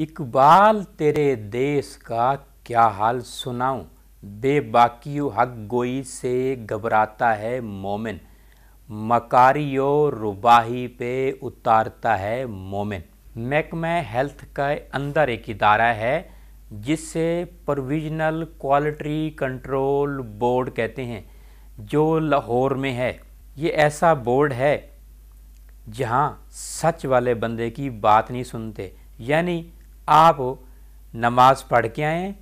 اقبال تیرے دیس کا کیا حال سناؤں بے باقی و حق گوئی سے گھبراتا ہے مومن مکاری و رباہی پہ اتارتا ہے مومن میکمہ ہیلتھ کا اندر ایک ادارہ ہے جس سے پرویژنل کوالٹی کنٹرول بورڈ کہتے ہیں جو لاہور میں ہے یہ ایسا بورڈ ہے جہاں سچ والے بندے کی بات نہیں سنتے یعنی آپ نماز پڑھ کے آئیں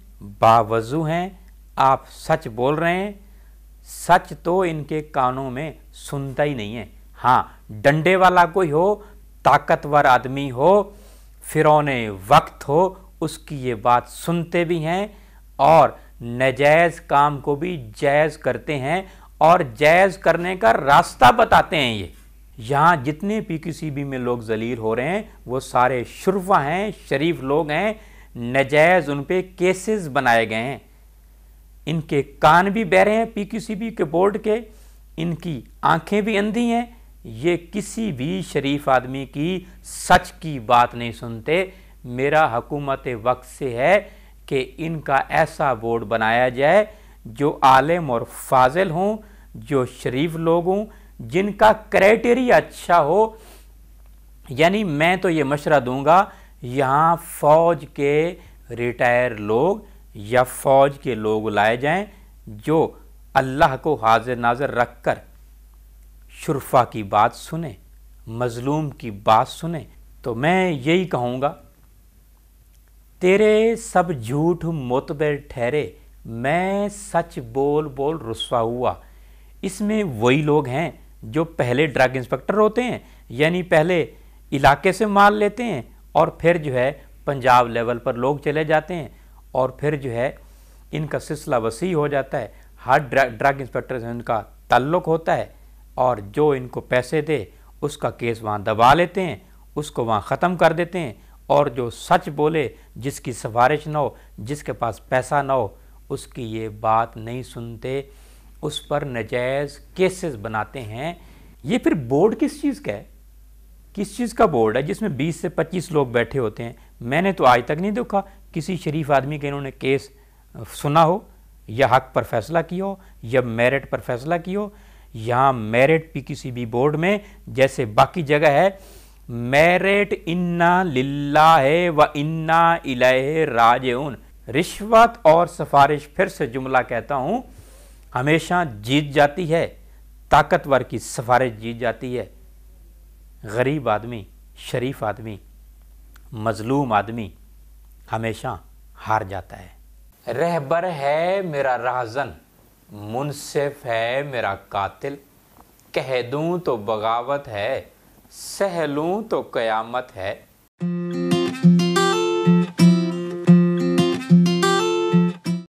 باوضو ہیں آپ سچ بول رہے ہیں سچ تو ان کے کانوں میں سنتا ہی نہیں ہے ہاں ڈنڈے والا کوئی ہو طاقتور آدمی ہو فرونے وقت ہو اس کی یہ بات سنتے بھی ہیں اور نجائز کام کو بھی جائز کرتے ہیں اور جائز کرنے کا راستہ بتاتے ہیں یہ یہاں جتنے پی کی سی بی میں لوگ ضلیل ہو رہے ہیں وہ سارے شروعہ ہیں شریف لوگ ہیں نجائز ان پہ کیسز بنائے گئے ہیں ان کے کان بھی بہرے ہیں پی کی سی بی کے بورڈ کے ان کی آنکھیں بھی اندھی ہیں یہ کسی بھی شریف آدمی کی سچ کی بات نہیں سنتے میرا حکومت وقت سے ہے کہ ان کا ایسا بورڈ بنایا جائے جو عالم اور فاضل ہوں جو شریف لوگ ہوں جن کا کرائٹیریا اچھا ہو یعنی میں تو یہ مشورہ دوں گا یہاں فوج کے ریٹائر لوگ یا فوج کے لوگ لائے جائیں جو اللہ کو حاضر ناظر رکھ کر شرفہ کی بات سنیں مظلوم کی بات سنیں تو میں یہی کہوں گا تیرے سب جھوٹ موتبر ٹھہرے میں سچ بول بول رسوا ہوا اس میں وہی لوگ ہیں جو پہلے ڈرگ انسپکٹر ہوتے ہیں یعنی پہلے علاقے سے مال لیتے ہیں اور پھر جو ہے پنجاب لیول پر لوگ چلے جاتے ہیں اور پھر جو ہے ان کا سلسلہ وسیع ہو جاتا ہے ہر ڈرگ انسپکٹر سے ان کا تعلق ہوتا ہے اور جو ان کو پیسے دے اس کا کیس وہاں دبا لیتے ہیں اس کو وہاں ختم کر دیتے ہیں اور جو سچ بولے جس کی سفارش نہ ہو جس کے پاس پیسہ نہ ہو اس کی یہ بات نہیں سنتے اس پر نجائز کیسز بناتے ہیں یہ پھر بورڈ کس چیز کا ہے کس چیز کا بورڈ ہے جس میں بیس سے پچیس لوگ بیٹھے ہوتے ہیں میں نے تو آج تک نہیں دیکھا کسی شریف آدمی کے انہوں نے کیس سنا ہو یا حق پر فیصلہ کیا ہو یا میرٹ پر فیصلہ کیا ہو یہاں میرٹ بھی کسی بھی بورڈ میں جیسے باقی جگہ ہے میرٹ انا للہ ہے و انا الہ راجعون رشوت اور سفارش پھر سے جملہ کہتا ہوں ہمیشہ جیت جاتی ہے طاقتور کی سفارش جیت جاتی ہے غریب آدمی شریف آدمی مظلوم آدمی ہمیشہ ہار جاتا ہے رہبر ہے میرا رہزن منصف ہے میرا قاتل کہہ دوں تو بغاوت ہے سہ لوں تو قیامت ہے